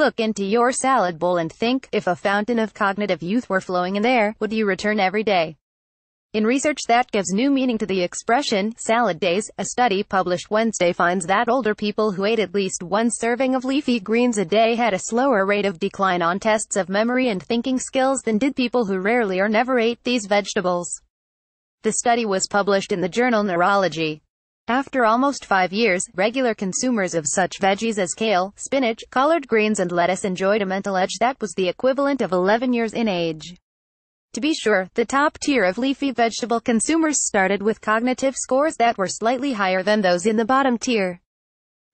Look into your salad bowl and think, if a fountain of cognitive youth were flowing in there, would you return every day? In research that gives new meaning to the expression, salad days, a study published Wednesday finds that older people who ate at least one serving of leafy greens a day had a slower rate of decline on tests of memory and thinking skills than did people who rarely or never ate these vegetables. The study was published in the journal Neurology. After almost five years, regular consumers of such veggies as kale, spinach, collard greens and lettuce enjoyed a mental edge that was the equivalent of 11 years in age. To be sure, the top tier of leafy vegetable consumers started with cognitive scores that were slightly higher than those in the bottom tier.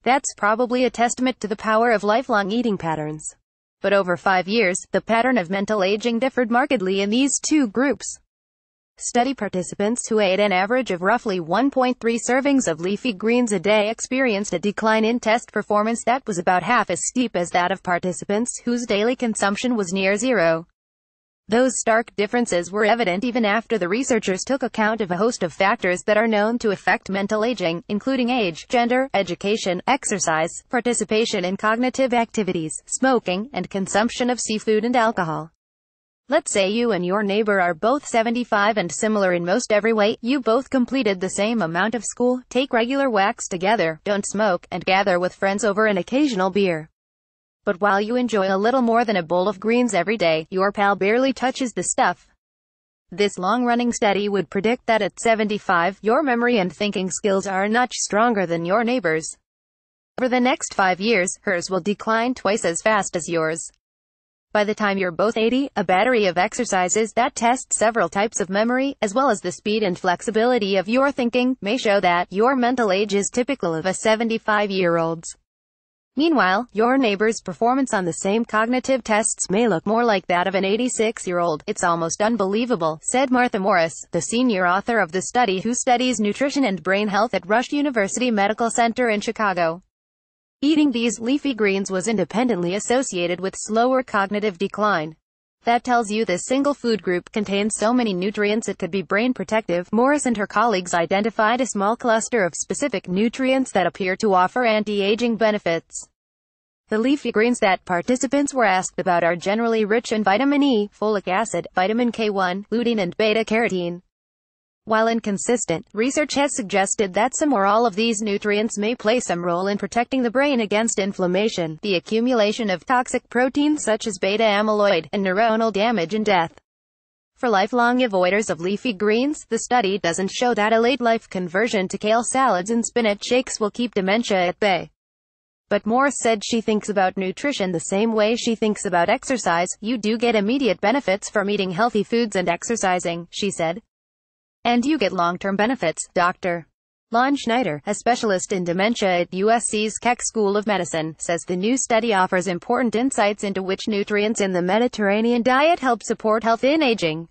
That's probably a testament to the power of lifelong eating patterns. But over five years, the pattern of mental aging differed markedly in these two groups. Study participants who ate an average of roughly 1.3 servings of leafy greens a day experienced a decline in test performance that was about half as steep as that of participants whose daily consumption was near zero. Those stark differences were evident even after the researchers took account of a host of factors that are known to affect mental aging, including age, gender, education, exercise, participation in cognitive activities, smoking, and consumption of seafood and alcohol. Let's say you and your neighbor are both 75 and similar in most every way, you both completed the same amount of school, take regular whacks together, don't smoke, and gather with friends over an occasional beer. But while you enjoy a little more than a bowl of greens every day, your pal barely touches the stuff. This long-running study would predict that at 75, your memory and thinking skills are much stronger than your neighbor's. Over the next five years, hers will decline twice as fast as yours. By the time you're both 80, a battery of exercises that test several types of memory, as well as the speed and flexibility of your thinking, may show that your mental age is typical of a 75-year-old's. Meanwhile, your neighbor's performance on the same cognitive tests may look more like that of an 86-year-old. It's almost unbelievable, said Martha Morris, the senior author of the study who studies nutrition and brain health at Rush University Medical Center in Chicago. Eating these leafy greens was independently associated with slower cognitive decline. That tells you this single food group contains so many nutrients it could be brain protective. Morris and her colleagues identified a small cluster of specific nutrients that appear to offer anti-aging benefits. The leafy greens that participants were asked about are generally rich in vitamin E, folic acid, vitamin K1, lutein and beta-carotene. While inconsistent, research has suggested that some or all of these nutrients may play some role in protecting the brain against inflammation, the accumulation of toxic proteins such as beta amyloid, and neuronal damage and death. For lifelong avoiders of leafy greens, the study doesn't show that a late-life conversion to kale salads and spinach shakes will keep dementia at bay. But Moore said she thinks about nutrition the same way she thinks about exercise. You do get immediate benefits from eating healthy foods and exercising, she said. And you get long-term benefits, Dr. Lon Schneider, a specialist in dementia at USC's Keck School of Medicine, says the new study offers important insights into which nutrients in the Mediterranean diet help support health in aging.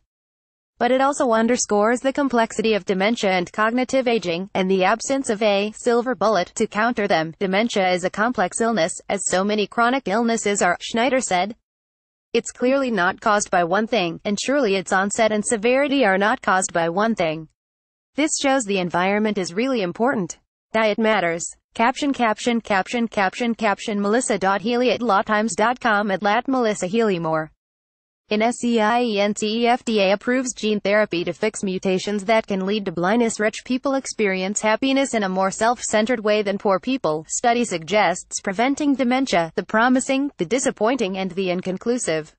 But it also underscores the complexity of dementia and cognitive aging, and the absence of a silver bullet to counter them. Dementia is a complex illness, as so many chronic illnesses are, Schneider said. It's clearly not caused by one thing, and surely its onset and severity are not caused by one thing. This shows the environment is really important. Diet matters. Caption caption caption caption caption melissa.healy at lawtimes.com at lat melissa healy more. In SEIENT FDA approves gene therapy to fix mutations that can lead to blindness. Rich people experience happiness in a more self-centered way than poor people. Study suggests preventing dementia, the promising, the disappointing and the inconclusive.